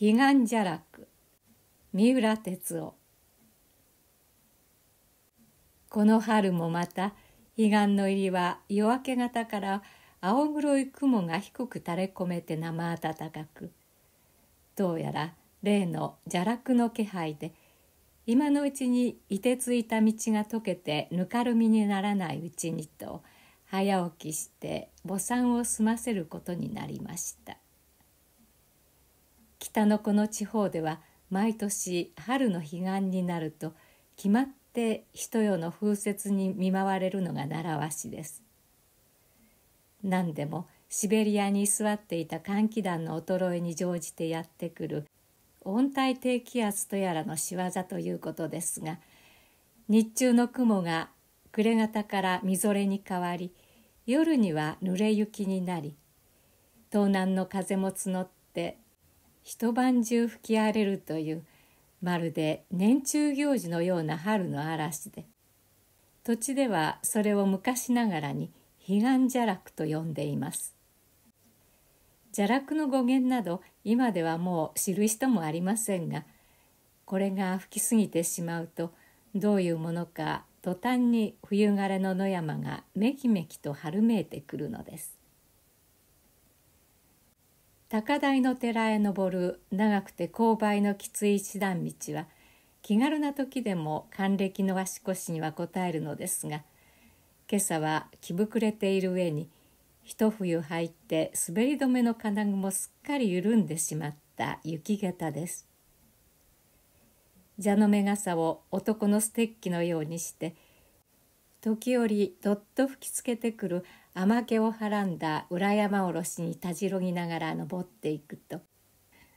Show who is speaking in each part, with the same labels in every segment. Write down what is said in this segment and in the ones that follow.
Speaker 1: 彼岸じゃらく三浦哲夫この春もまた彼岸の入りは夜明け方から青黒い雲が低く垂れ込めて生暖かくどうやら例の邪楽の気配で今のうちにいてついた道が溶けてぬかるみにならないうちにと早起きして墓参を済ませることになりました。北のこの地方では毎年春の彼岸になると決まって人よの風雪に見舞われるのが習わしです。何でもシベリアに居座っていた寒気団の衰えに乗じてやってくる温帯低気圧とやらの仕業ということですが日中の雲が暮れ方からみぞれに変わり夜には濡れ雪になり東南の風も募って一晩中吹き荒れるというまるで年中行事のような春の嵐で土地ではそれを昔ながらに彼岸じゃらくと呼んでいますじゃらくの語源など今ではもう知る人もありませんがこれが吹き過ぎてしまうとどういうものか途端に冬枯れの野山がめきめきと春めいてくるのです高台の寺へ登る長くて勾配のきつい一段道は気軽な時でも還暦の足腰には応えるのですが今朝は着膨れている上に一冬入って滑り止めの金具もすっかり緩んでしまった雪桁です。蛇の目傘を男のステッキのようにして時折どっと吹きつけてくる天気をはらんだ裏山おろしにたじろぎながら登っていくと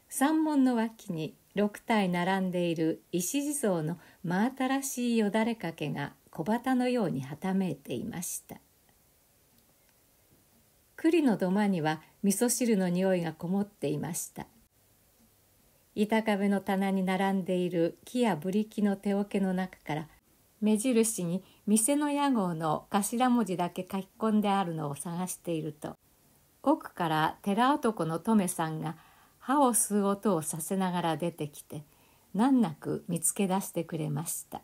Speaker 1: 山門の脇に6体並んでいる石地蔵の真新しいよだれかけが小旗のようにはためいていました栗の土間には味噌汁の匂いがこもっていました板壁の棚に並んでいる木やブリキの手桶の中から目印に店の屋号の頭文字だけ書き込んであるのを探していると奥から寺男のトメさんが歯を吸う音をさせながら出てきて難なく見つけ出してくれました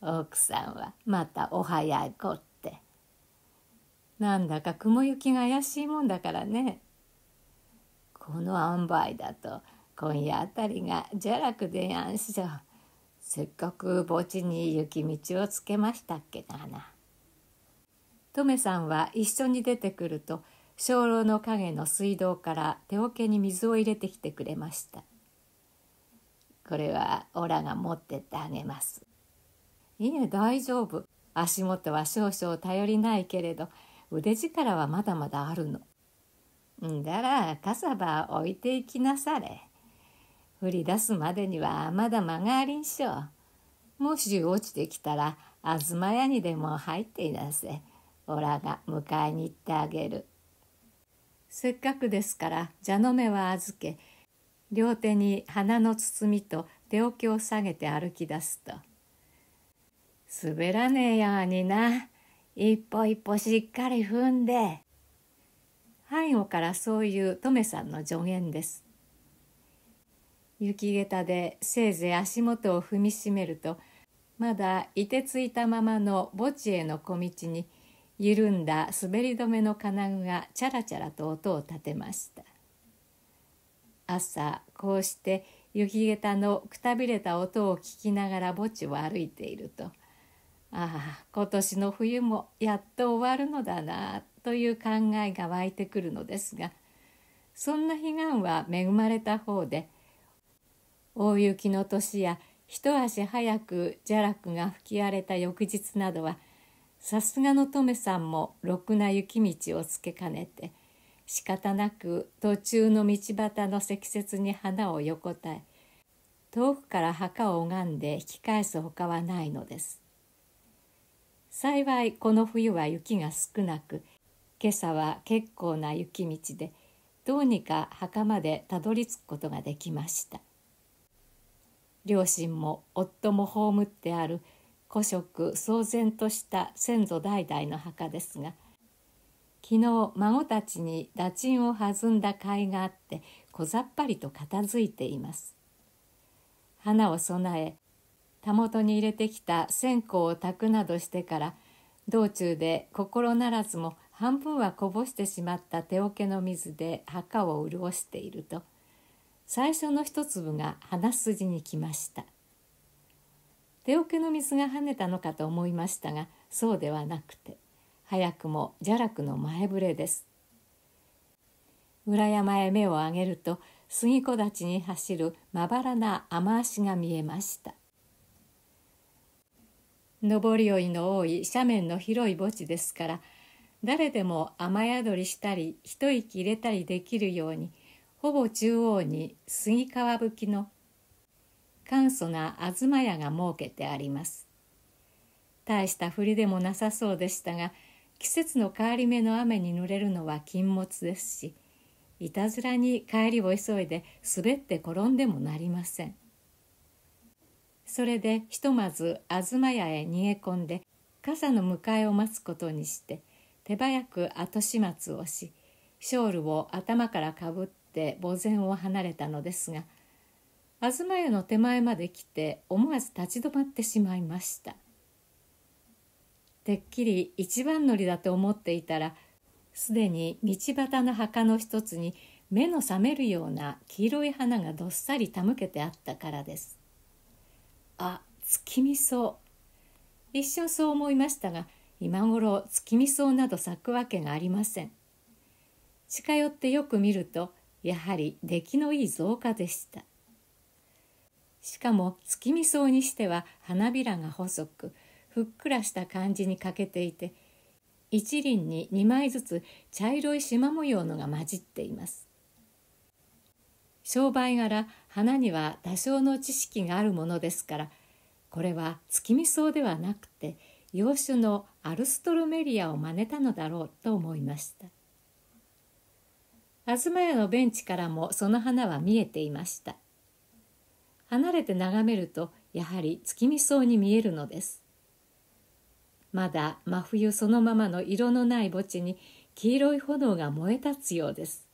Speaker 1: 奥さんはまたお早い子ってなんだか雲行きが怪しいもんだからねこの塩梅だと今夜あたりが邪楽でやんしょせっかく墓地に雪道をつけましたっけなな。トメさんは一緒に出てくると鐘楼の影の水道から手桶に水を入れてきてくれました。これはオラが持ってってあげます。いえ大丈夫。足元は少々頼りないけれど腕力はまだまだあるの。んだらかさば置いていきなされ。売り出すまでにはまだ間がありんしょう。もし落ちてきたら東屋にでも入っていなせ。おらが迎えに行ってあげる。せっかくですから蛇の目は預け両手に花の包みと手桶を下げて歩き出すと「滑らねえようにな一歩一歩しっかり踏んで」背後からそういうトメさんの助言です。雪下駄でせいぜい足元を踏みしめるとまだいてついたままの墓地への小道に緩んだ滑り止めの金具がチャラチャラと音を立てました朝こうして雪下駄のくたびれた音を聞きながら墓地を歩いているとああ今年の冬もやっと終わるのだなという考えが湧いてくるのですがそんな悲願は恵まれた方で大雪の年や一足早く邪落が吹き荒れた翌日などはさすがのトメさんもろくな雪道をつけかねて仕方なく途中の道端の積雪に花を横たえ遠くから墓を拝んで引き返すほかはないのです幸いこの冬は雪が少なく今朝は結構な雪道でどうにか墓までたどり着くことができました両親も夫も葬ってある古色騒然とした先祖代々の墓ですが昨日孫たちに打賃を弾んだ甲斐があって小ざっぱりと片付いています花を供えたもとに入れてきた線香を炊くなどしてから道中で心ならずも半分はこぼしてしまった手桶の水で墓を潤していると「最初の一粒が鼻筋に来ました手桶の水が跳ねたのかと思いましたがそうではなくて早くも邪落の前触れです裏山へ目を上げると杉木立に走るまばらな雨足が見えました上り追いの多い斜面の広い墓地ですから誰でも雨宿りしたり一息入れたりできるようにほぼ中央に杉川吹の簡素な東屋が設けてあります。大したふりでもなさそうでしたが、季節の変わり目の雨に濡れるのは禁物ですし、いたずらに帰りを急いで滑って転んでもなりません。それでひとまず東屋へ逃げ込んで、傘の迎えを待つことにして、手早く後始末をし、ショールを頭からかぶっして墓前を離れたのですが東屋の手前まで来て思わず立ち止まってしまいましたてっきり一番乗りだと思っていたらすでに道端の墓の一つに目の覚めるような黄色い花がどっさり手向けてあったからですあ月見草一瞬そう思いましたが今頃月見草など咲くわけがありません近寄ってよく見るとやはり出来のいい造花でしたしかも月見草にしては花びらが細くふっくらした感じに欠けていて一輪に2枚ずつ茶色い縞模様のが混じっています商売柄花には多少の知識があるものですからこれは月見草ではなくて洋酒のアルストロメリアを真似たのだろうと思いました東屋のベンチからもその花は見えていました離れて眺めるとやはり月見草に見えるのですまだ真冬そのままの色のない墓地に黄色い炎が燃え立つようです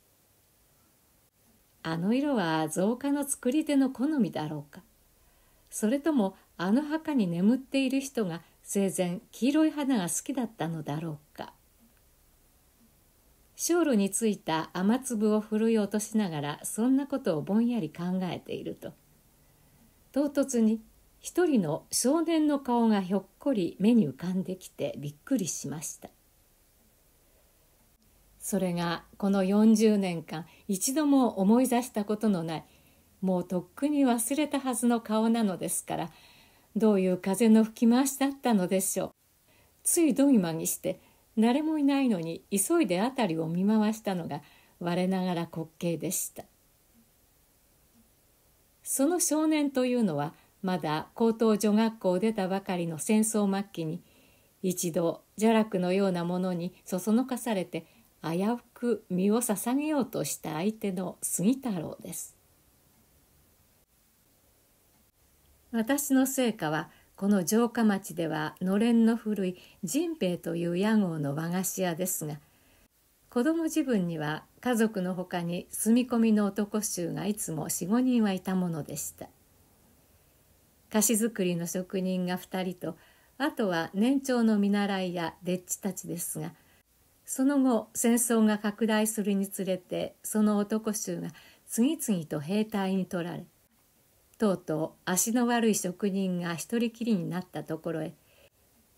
Speaker 1: あの色は造花の作り手の好みだろうかそれともあの墓に眠っている人が生前黄色い花が好きだったのだろうか小路についた雨粒をふるい落としながらそんなことをぼんやり考えていると唐突に一人の少年の顔がひょっこり目に浮かんできてびっくりしましたそれがこの40年間一度も思い出したことのないもうとっくに忘れたはずの顔なのですからどういう風の吹き回しだったのでしょうついどぎまぎして誰もいないのに急いで辺りを見回したのが我ながら滑稽でしたその少年というのはまだ高等女学校を出たばかりの戦争末期に一度邪楽のようなものにそそのかされて危うく身を捧げようとした相手の杉太郎です私の成果はこの城下町ではのれんの古い陣平という屋号の和菓子屋ですが子供自分には家族のほかに住み込みの男衆がいつも45人はいたものでした菓子作りの職人が2人とあとは年長の見習いや丁稚たちですがその後戦争が拡大するにつれてその男衆が次々と兵隊に取られとうとう足の悪い職人が一人きりになったところへ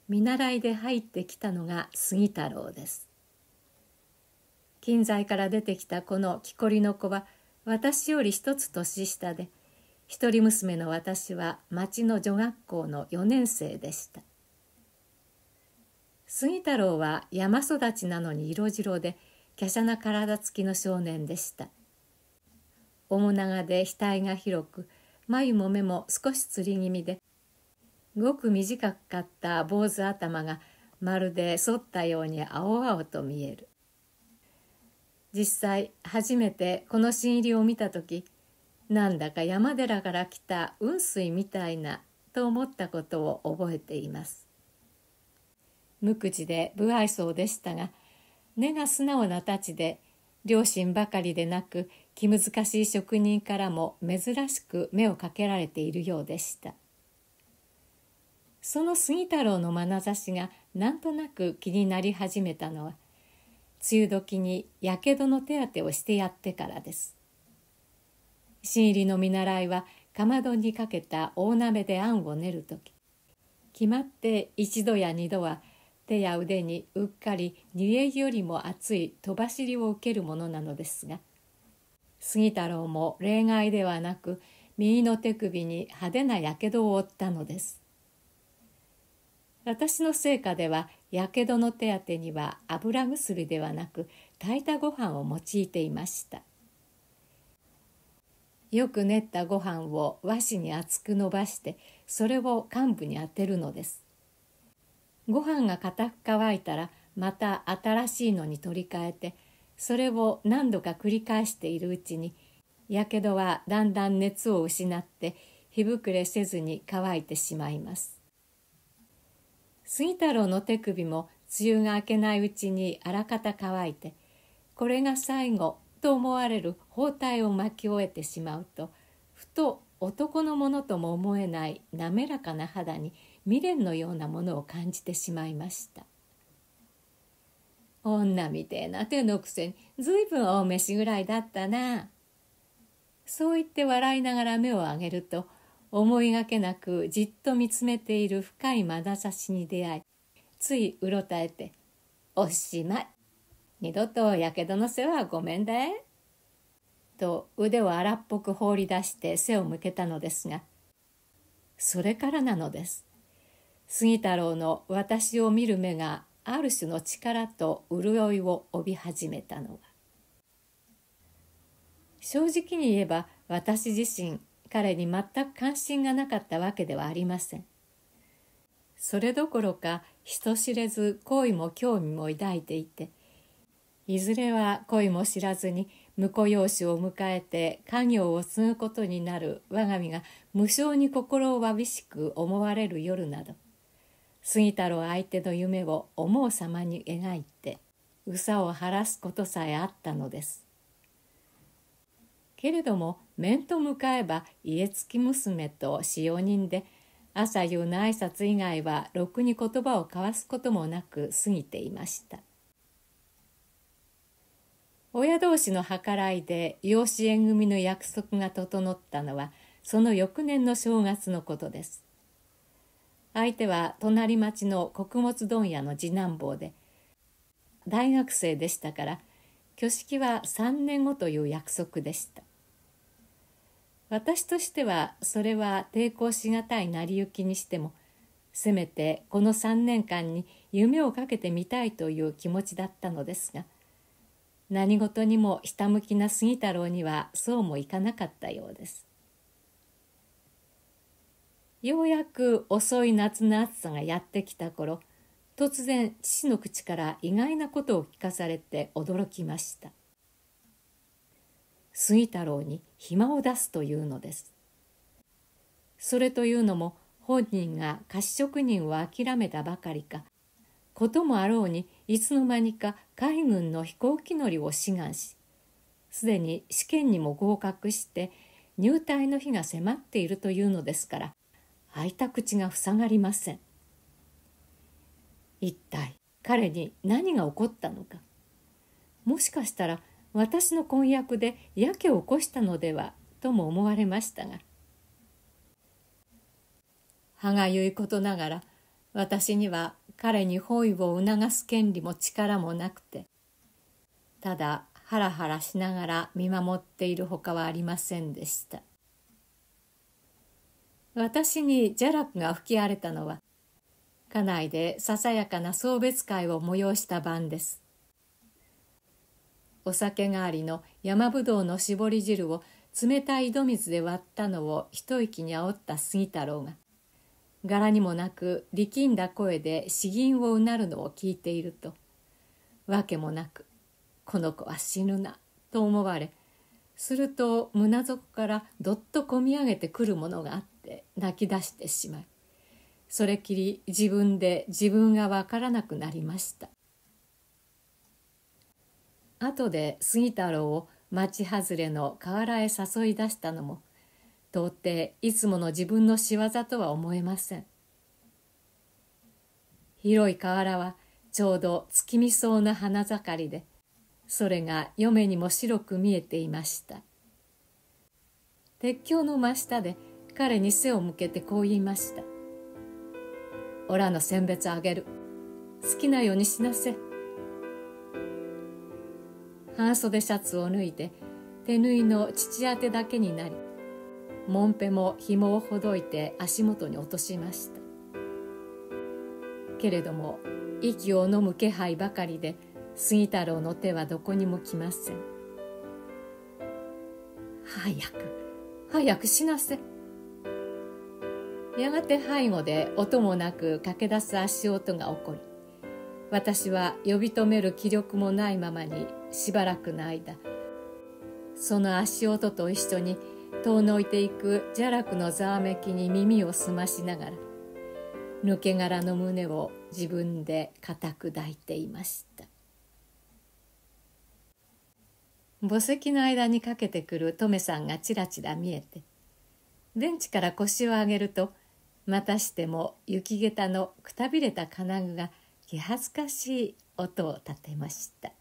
Speaker 1: 見習いで入ってきたのが杉太郎です近在から出てきたこの木こりの子は私より一つ年下で一人娘の私は町の女学校の4年生でした杉太郎は山育ちなのに色白で華奢な体つきの少年でした面長で額が広く眉も目も少しつり気味でごく短かった坊主頭がまるで反ったように青々と見える実際初めてこの新入りを見た時なんだか山寺から来た雲水みたいなと思ったことを覚えています無口で無愛想でしたが根が素直な太ちで両親ばかりでなく気難しい職人からも珍しく目をかけられているようでしたその杉太郎の眼差しがなんとなく気になり始めたのは梅雨時にやけどの手当てをしてやってからです新入りの見習いはかまどにかけた大鍋で餡を練る時決まって一度や二度は手や腕にうっかり煮えよりも熱い飛ばしりを受けるものなのですが杉太郎も例外ではなく右の手首に派手なやけどを負ったのです私の成果ではやけどの手当てには油薬ではなく炊いたご飯を用いていましたよく練ったご飯を和紙に厚く伸ばしてそれを患部に当てるのですご飯が固く乾いたらまた新しいのに取り替えてそれを何度か繰り返しているうちにやけどはだんだん熱を失って火膨れせずに乾いてしまいます杉太郎の手首も梅雨が明けないうちにあらかた乾いてこれが最後と思われる包帯を巻き終えてしまうとふと男のものとも思えない滑らかな肌に未練のようなものを感じてしまいました。女みてえな手のくせにずいぶん大飯ぐらいだったな。そう言って笑いながら目を上げると思いがけなくじっと見つめている深いま差しに出会いついうろたえて「おしまい二度とやけどの世話はごめんだえ」と腕を荒っぽく放り出して背を向けたのですがそれからなのです杉太郎の私を見る目がある種の力と潤いを帯び始めたのは正直に言えば私自身彼に全く関心がなかったわけではありませんそれどころか人知れず恋も興味も抱いていていずれは恋も知らずに婿養子を迎えて家業を継ぐことになる我が身が無性に心をわびしく思われる夜など杉太郎相手の夢を思う様に描いて憂さを晴らすことさえあったのですけれども面と向かえば家付き娘と使用人で朝夕の挨拶以外はろくに言葉を交わすこともなく過ぎていました親同士の計らいで養子縁組の約束が整ったのはその翌年の正月のことです相手は隣町の穀物問屋の次男坊で大学生でしたから挙式は3年後という約束でした私としてはそれは抵抗しがたい成り行きにしてもせめてこの3年間に夢をかけてみたいという気持ちだったのですが何事にもひたむきな杉太郎にはそうもいかなかったようですようやく遅い夏の暑さがやってきた頃突然父の口から意外なことを聞かされて驚きました杉太郎に暇を出すというのですそれというのも本人が菓子職人を諦めたばかりかこともあろうにいつの間にか海軍の飛行機乗りを志願しすでに試験にも合格して入隊の日が迫っているというのですから開いた口が塞がりません一体彼に何が起こったのかもしかしたら私の婚約でやけを起こしたのではとも思われましたが歯がゆいことながら私には彼に包囲を促す権利も力もなくてただハラハラしながら見守っているほかはありませんでした。私にジャラクが吹き荒れたのは家内でささやかな送別会を催した晩ですお酒代わりの山ぶどうの搾り汁を冷たい井戸水で割ったのを一息に煽った杉太郎が柄にもなく力んだ声で詩吟をうなるのを聞いていると訳もなく「この子は死ぬな」と思われすると胸底からどっとこみ上げてくるものがあったって泣き出してしまいそれきり自分で自分が分からなくなりました後で杉太郎を町外れの河原へ誘い出したのも到底いつもの自分の仕業とは思えません広い河原はちょうど月見そうな花盛りでそれが嫁にも白く見えていました鉄橋の真下で彼に背を向けてこう言いました。おらの選別あげる。好きなようにしなせ。半袖シャツを脱いで、手縫いの父宛てだけになり、もんぺも紐をほどいて足元に落としました。けれども、息をのむ気配ばかりで、杉太郎の手はどこにも来ません。早く、早くしなせ。やがて背後で音もなく駆け出す足音が起こり私は呼び止める気力もないままにしばらくの間その足音と一緒に遠のいていく邪楽のざわめきに耳を澄ましながら抜け殻の胸を自分で固く抱いていました墓石の間にかけてくるトメさんがちらちら見えて電池から腰を上げるとまたしても雪下駄のくたびれた金具が気恥ずかしい音を立てました